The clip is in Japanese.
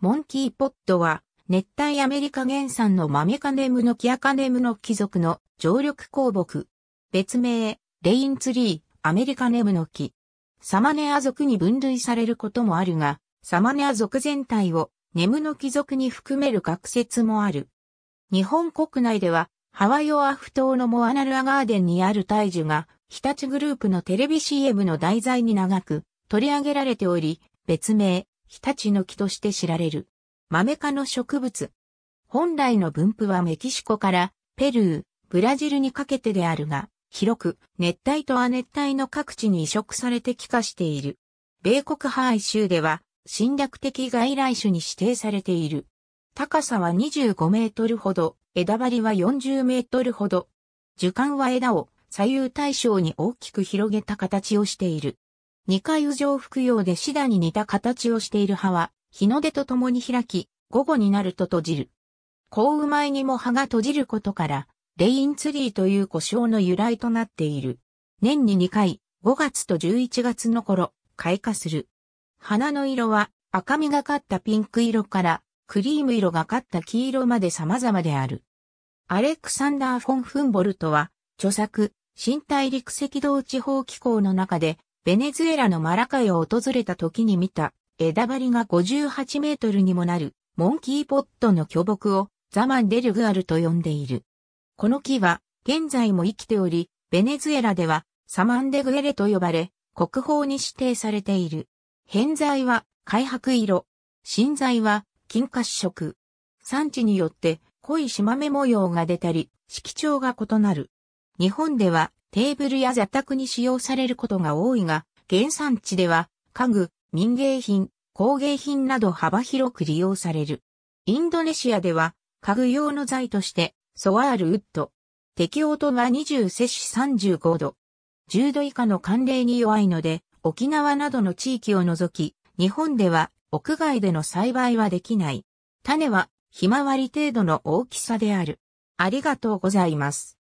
モンキーポットは、熱帯アメリカ原産のマメカネムノキアカネムノキ属の常緑鉱木。別名、レインツリー、アメリカネムノキ。サマネア属に分類されることもあるが、サマネア属全体をネムノキ属に含める学説もある。日本国内では、ハワイオアフ島のモアナルアガーデンにある大樹が、日立グループのテレビ CM の題材に長く取り上げられており、別名、日立の木として知られる。豆科の植物。本来の分布はメキシコからペルー、ブラジルにかけてであるが、広く熱帯と亜熱帯の各地に移植されて帰化している。米国ハワイ州では侵略的外来種に指定されている。高さは25メートルほど、枝張りは40メートルほど。樹幹は枝を左右対称に大きく広げた形をしている。二回右上服用でシダに似た形をしている葉は、日の出とともに開き、午後になると閉じる。うま前にも葉が閉じることから、レインツリーという故障の由来となっている。年に2回、5月と11月の頃、開花する。花の色は赤みがかったピンク色からクリーム色がかった黄色まで様々である。アレクサンダー・フォン・フンボルトは、著作、新大陸赤道地方気候の中で、ベネズエラのマラカイを訪れた時に見た枝張りが58メートルにもなるモンキーポットの巨木をザマンデルグアルと呼んでいる。この木は現在も生きており、ベネズエラではサマンデグエレと呼ばれ、国宝に指定されている。偏在は灰白色。新材は金褐色。産地によって濃い島目模様が出たり、色調が異なる。日本ではテーブルや座卓に使用されることが多いが、原産地では家具、民芸品、工芸品など幅広く利用される。インドネシアでは家具用の材としてソワールウッド。適応とが20摂氏35度。10度以下の寒冷に弱いので、沖縄などの地域を除き、日本では屋外での栽培はできない。種はひまわり程度の大きさである。ありがとうございます。